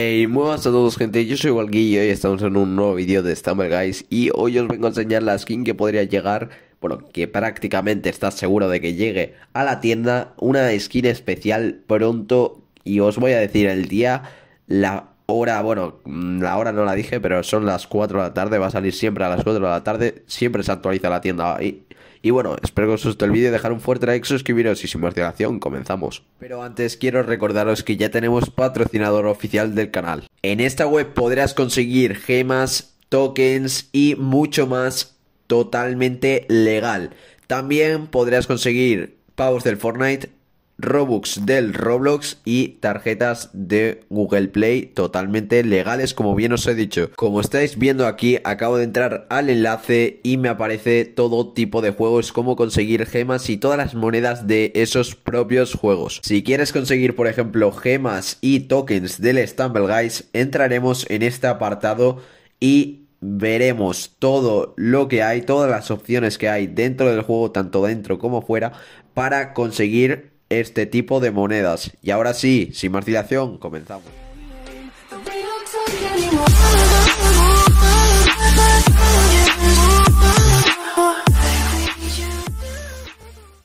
Hey, muy buenas a todos gente, yo soy Walguillo y hoy estamos en un nuevo vídeo de Stumble Guys Y hoy os vengo a enseñar la skin que podría llegar, bueno, que prácticamente está seguro de que llegue a la tienda Una skin especial pronto y os voy a decir el día, la hora, bueno, mm, la hora no la dije, pero son las 4 de la tarde, va a salir siempre a las 4 de la tarde, siempre se actualiza la tienda. ahí. y bueno, espero que os guste el vídeo, dejar un fuerte like, suscribiros y sin más dilación, comenzamos. Pero antes quiero recordaros que ya tenemos patrocinador oficial del canal. En esta web podrás conseguir gemas, tokens y mucho más totalmente legal. También podrás conseguir pavos del Fortnite, Robux del Roblox y tarjetas de Google Play totalmente legales como bien os he dicho. Como estáis viendo aquí acabo de entrar al enlace y me aparece todo tipo de juegos como conseguir gemas y todas las monedas de esos propios juegos. Si quieres conseguir por ejemplo gemas y tokens del Stumble Guys entraremos en este apartado y veremos todo lo que hay, todas las opciones que hay dentro del juego, tanto dentro como fuera, para conseguir este tipo de monedas. Y ahora sí, sin más dilación, comenzamos.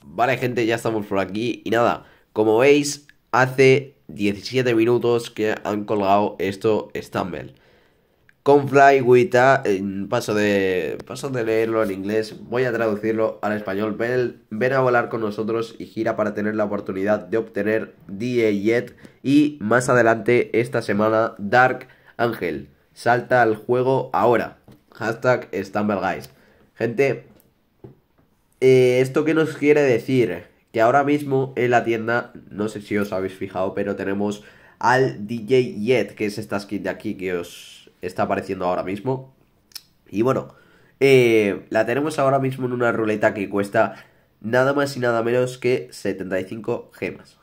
Vale gente, ya estamos por aquí y nada, como veis, hace 17 minutos que han colgado esto Stumble con Fly paso, de, paso de leerlo en inglés, voy a traducirlo al español. Ven, ven a volar con nosotros y gira para tener la oportunidad de obtener DJ Jet y más adelante esta semana Dark Angel. Salta al juego ahora. Hashtag StumbleGuys. Gente, eh, ¿esto qué nos quiere decir? Que ahora mismo en la tienda, no sé si os habéis fijado, pero tenemos al DJ Jet, que es esta skin de aquí que os está apareciendo ahora mismo. Y bueno, eh, la tenemos ahora mismo en una ruleta que cuesta nada más y nada menos que 75 gemas.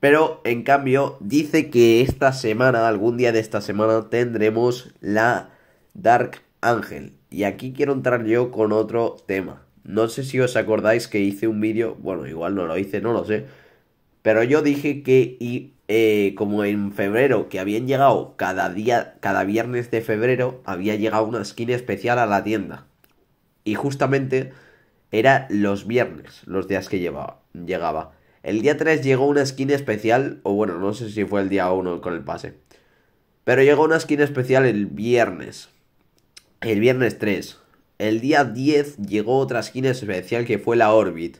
Pero en cambio dice que esta semana, algún día de esta semana, tendremos la Dark Angel. Y aquí quiero entrar yo con otro tema. No sé si os acordáis que hice un vídeo, bueno, igual no lo hice, no lo sé pero yo dije que y, eh, como en febrero, que habían llegado cada día, cada viernes de febrero, había llegado una skin especial a la tienda. Y justamente era los viernes, los días que llegaba. El día 3 llegó una skin especial, o bueno, no sé si fue el día 1 con el pase. Pero llegó una skin especial el viernes. El viernes 3. El día 10 llegó otra skin especial que fue la Orbit.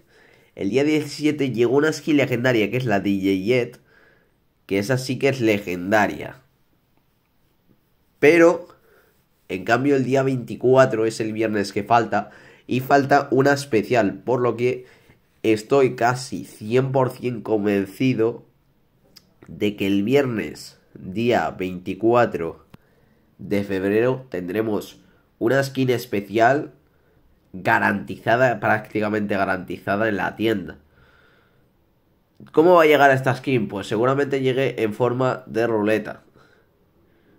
El día 17 llegó una skin legendaria que es la DJ Jet, que esa sí que es legendaria. Pero, en cambio, el día 24 es el viernes que falta y falta una especial, por lo que estoy casi 100% convencido de que el viernes, día 24 de febrero, tendremos una skin especial garantizada, prácticamente garantizada en la tienda. ¿Cómo va a llegar a esta skin? Pues seguramente llegue en forma de ruleta.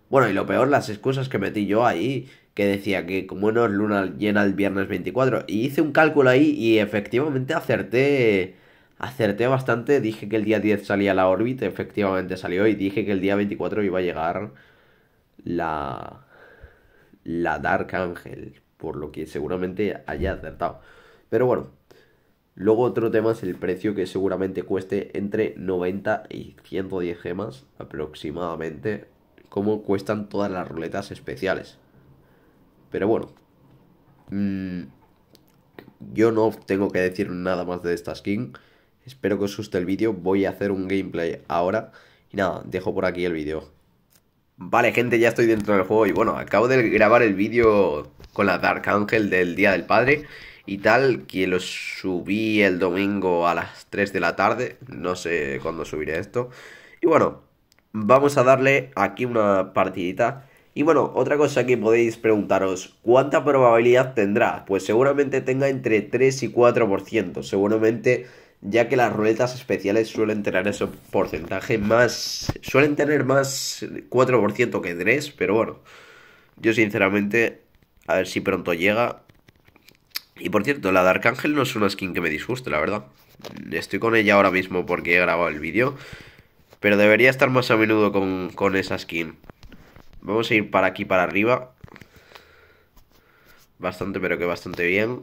Bueno, y lo peor, las excusas que metí yo ahí, que decía que como no es luna llena el viernes 24. Y hice un cálculo ahí y efectivamente acerté, acerté bastante. Dije que el día 10 salía la órbita, efectivamente salió. Y dije que el día 24 iba a llegar la, la Dark Angel por lo que seguramente haya acertado. Pero bueno, luego otro tema es el precio que seguramente cueste entre 90 y 110 gemas aproximadamente, como cuestan todas las ruletas especiales. Pero bueno, mm, yo no tengo que decir nada más de esta skin. Espero que os guste el vídeo, voy a hacer un gameplay ahora. Y nada, dejo por aquí el vídeo. Vale, gente, ya estoy dentro del juego y bueno, acabo de grabar el vídeo con la Dark Angel del Día del Padre y tal, que lo subí el domingo a las 3 de la tarde, no sé cuándo subiré esto. Y bueno, vamos a darle aquí una partidita. Y bueno, otra cosa que podéis preguntaros, ¿cuánta probabilidad tendrá? Pues seguramente tenga entre 3 y 4%, seguramente ya que las ruletas especiales suelen tener ese porcentaje más... suelen tener más 4% que 3, pero bueno, yo sinceramente, a ver si pronto llega. Y por cierto, la de Arcángel no es una skin que me disguste, la verdad. Estoy con ella ahora mismo porque he grabado el vídeo, pero debería estar más a menudo con, con esa skin. Vamos a ir para aquí, para arriba. Bastante, pero que bastante bien.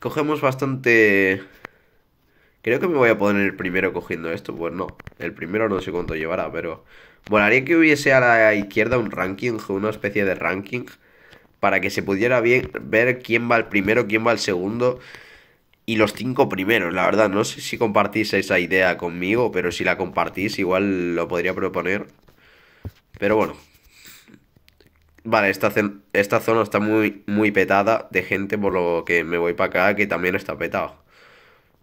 Cogemos bastante Creo que me voy a poner el primero cogiendo esto. Pues no, el primero no sé cuánto llevará, pero... Bueno, haría que hubiese a la izquierda un ranking, una especie de ranking, para que se pudiera bien ver quién va el primero, quién va el segundo y los cinco primeros. La verdad, no sé si compartís esa idea conmigo, pero si la compartís igual lo podría proponer. Pero bueno. Vale, esta, esta zona está muy, muy petada de gente, por lo que me voy para acá, que también está petado.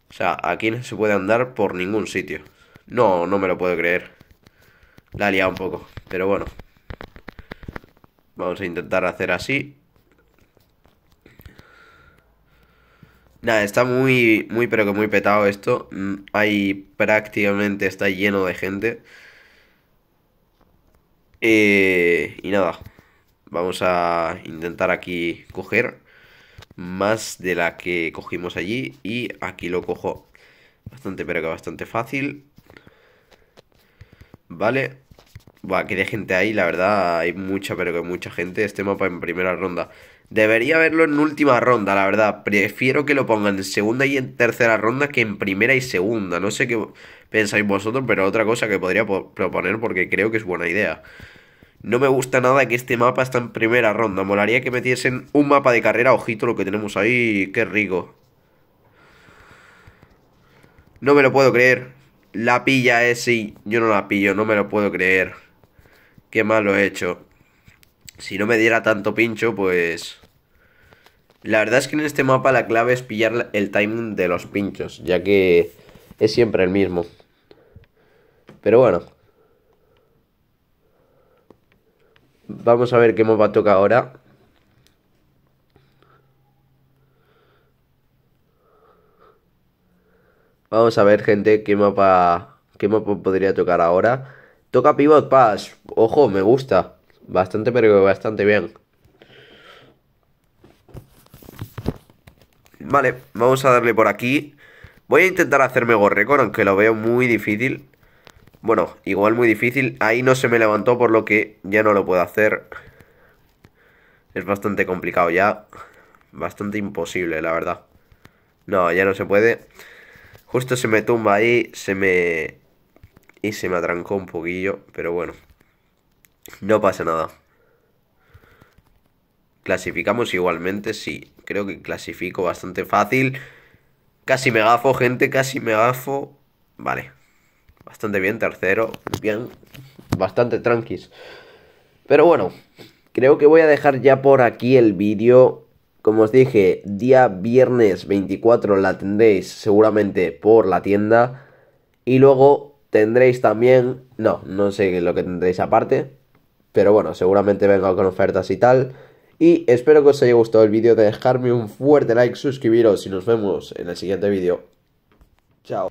O sea, aquí no se puede andar por ningún sitio. No, no me lo puedo creer. La he liado un poco, pero bueno. Vamos a intentar hacer así. Nada, está muy, muy, pero que muy petado esto. Mm, Hay prácticamente, está lleno de gente. Eh, y nada, vamos a intentar aquí coger más de la que cogimos allí y aquí lo cojo bastante pero que bastante fácil vale va que de gente ahí la verdad hay mucha pero que mucha gente este mapa en primera ronda debería verlo en última ronda la verdad prefiero que lo pongan en segunda y en tercera ronda que en primera y segunda no sé qué pensáis vosotros pero otra cosa que podría proponer porque creo que es buena idea no me gusta nada que este mapa está en primera ronda. Molaría que metiesen un mapa de carrera. Ojito lo que tenemos ahí. Qué rico. No me lo puedo creer. La pilla es sí. Yo no la pillo. No me lo puedo creer. Qué mal lo he hecho. Si no me diera tanto pincho, pues... La verdad es que en este mapa la clave es pillar el timing de los pinchos. Ya que es siempre el mismo. Pero bueno. Vamos a ver qué mapa toca ahora. Vamos a ver, gente, qué mapa, qué mapa podría tocar ahora. Toca Pivot Pass. Ojo, me gusta. Bastante, pero bastante bien. Vale, vamos a darle por aquí. Voy a intentar hacerme Gorrecon, aunque lo veo muy difícil. Bueno, igual muy difícil. Ahí no se me levantó, por lo que ya no lo puedo hacer. Es bastante complicado ya. Bastante imposible, la verdad. No, ya no se puede. Justo se me tumba ahí, se me... Y se me atrancó un poquillo, pero bueno. No pasa nada. Clasificamos igualmente, sí. Creo que clasifico bastante fácil. Casi me gafo, gente, casi me gafo. Vale, bastante bien, tercero, bien, bastante tranquis. Pero bueno, creo que voy a dejar ya por aquí el vídeo. Como os dije, día viernes 24 la tendréis seguramente por la tienda. Y luego tendréis también, no, no sé lo que tendréis aparte. Pero bueno, seguramente venga con ofertas y tal. Y espero que os haya gustado el vídeo. Dejarme un fuerte like, suscribiros y nos vemos en el siguiente vídeo. Chao.